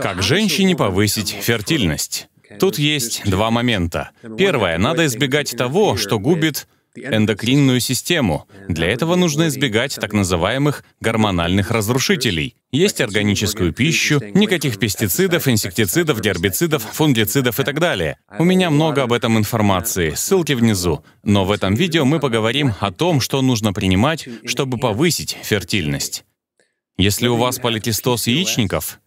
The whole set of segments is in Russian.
Как женщине повысить фертильность? Тут есть два момента. Первое, надо избегать того, что губит эндокринную систему. Для этого нужно избегать так называемых гормональных разрушителей. Есть органическую пищу, никаких пестицидов, инсектицидов, гербицидов, фунгицидов и так далее. У меня много об этом информации, ссылки внизу. Но в этом видео мы поговорим о том, что нужно принимать, чтобы повысить фертильность. Если у вас поликистоз яичников,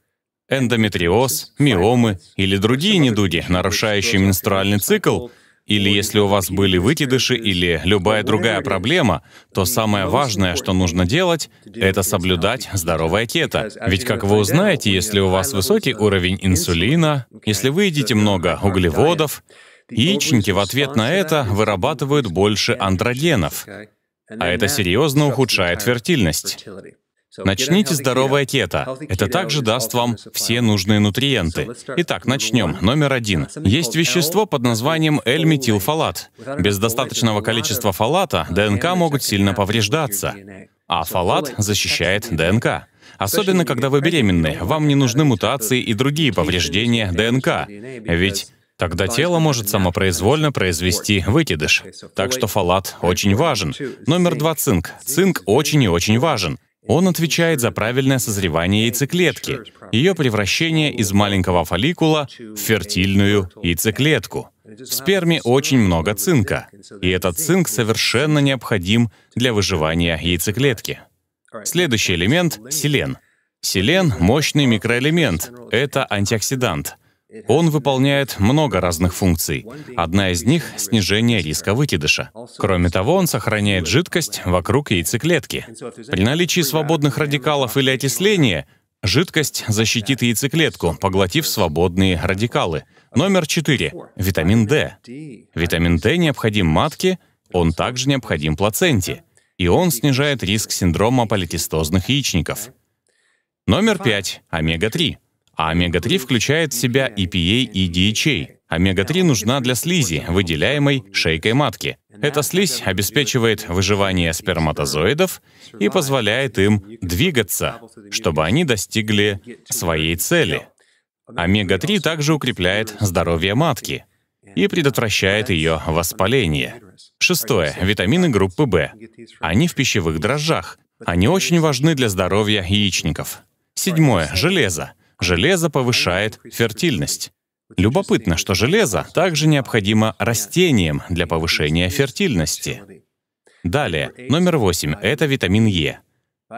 эндометриоз, миомы или другие недуги, нарушающие менструальный цикл, или если у вас были выкидыши или любая другая проблема, то самое важное, что нужно делать, это соблюдать здоровое кето. Ведь, как вы узнаете, если у вас высокий уровень инсулина, если вы едите много углеводов, яичники в ответ на это вырабатывают больше андрогенов, а это серьезно ухудшает фертильность. Начните здоровое здоровая кето. Это также даст вам все нужные нутриенты. Итак, начнем. Номер один. Есть вещество под названием L-метилфолат. Без достаточного количества фолата ДНК могут сильно повреждаться. А фолат защищает ДНК. Особенно, когда вы беременны, вам не нужны мутации и другие повреждения ДНК. Ведь Тогда тело может самопроизвольно произвести выкидыш. Так что фалат очень важен. Номер два — цинк. Цинк очень и очень важен. Он отвечает за правильное созревание яйцеклетки, ее превращение из маленького фолликула в фертильную яйцеклетку. В сперме очень много цинка, и этот цинк совершенно необходим для выживания яйцеклетки. Следующий элемент — селен. Селен — мощный микроэлемент, это антиоксидант — он выполняет много разных функций. Одна из них — снижение риска выкидыша. Кроме того, он сохраняет жидкость вокруг яйцеклетки. При наличии свободных радикалов или окисления жидкость защитит яйцеклетку, поглотив свободные радикалы. Номер четыре, Витамин D. Витамин D необходим матке, он также необходим плаценте. И он снижает риск синдрома поликистозных яичников. Номер пять, Омега-3. А омега-3 включает в себя EPA и DHA. Омега-3 нужна для слизи, выделяемой шейкой матки. Эта слизь обеспечивает выживание сперматозоидов и позволяет им двигаться, чтобы они достигли своей цели. Омега-3 также укрепляет здоровье матки и предотвращает ее воспаление. Шестое. Витамины группы В. Они в пищевых дрожжах. Они очень важны для здоровья яичников. Седьмое. Железо. Железо повышает фертильность. Любопытно, что железо также необходимо растениям для повышения фертильности. Далее, номер восемь — это витамин Е.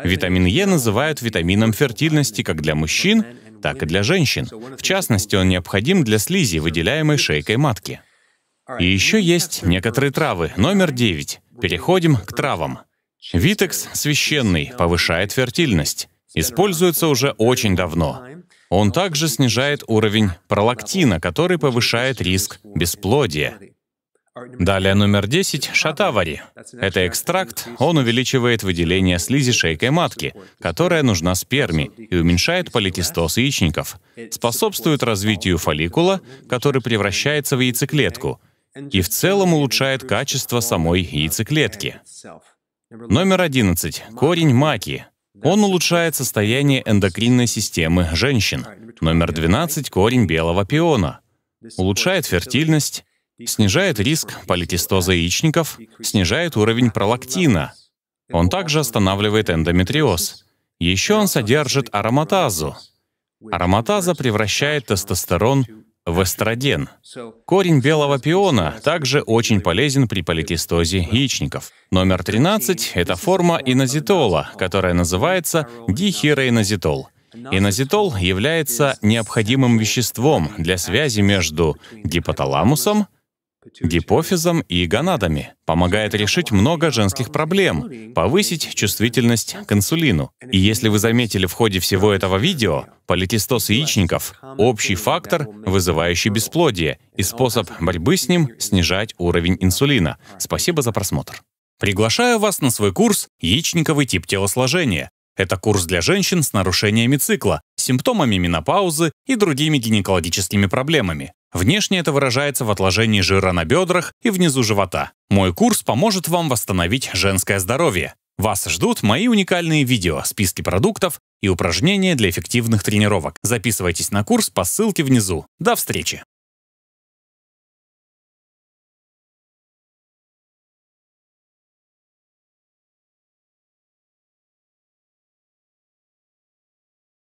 Витамин Е называют витамином фертильности как для мужчин, так и для женщин. В частности, он необходим для слизи, выделяемой шейкой матки. И еще есть некоторые травы. Номер девять. Переходим к травам. Витекс священный, повышает фертильность. Используется уже очень давно. Он также снижает уровень пролактина, который повышает риск бесплодия. Далее номер 10 — шатавари. Это экстракт, он увеличивает выделение слизи шейкой матки, которая нужна сперме, и уменьшает поликистоз яичников, способствует развитию фолликула, который превращается в яйцеклетку, и в целом улучшает качество самой яйцеклетки. Номер 11 — корень маки. Он улучшает состояние эндокринной системы женщин. Номер 12 — корень белого пиона. Улучшает фертильность, снижает риск политистоза яичников, снижает уровень пролактина. Он также останавливает эндометриоз. Еще он содержит ароматазу. Ароматаза превращает тестостерон в эстроген. Корень белого пиона также очень полезен при поликистозе яичников. Номер 13 — это форма инозитола, которая называется дихирейнозитол. Инозитол является необходимым веществом для связи между гипоталамусом, гипофизом и гонадами, помогает решить много женских проблем, повысить чувствительность к инсулину. И если вы заметили в ходе всего этого видео, политистоз яичников — общий фактор, вызывающий бесплодие, и способ борьбы с ним — снижать уровень инсулина. Спасибо за просмотр. Приглашаю вас на свой курс «Яичниковый тип телосложения». Это курс для женщин с нарушениями цикла, симптомами менопаузы и другими гинекологическими проблемами. Внешне это выражается в отложении жира на бедрах и внизу живота. Мой курс поможет вам восстановить женское здоровье. Вас ждут мои уникальные видео, списки продуктов и упражнения для эффективных тренировок. Записывайтесь на курс по ссылке внизу. До встречи!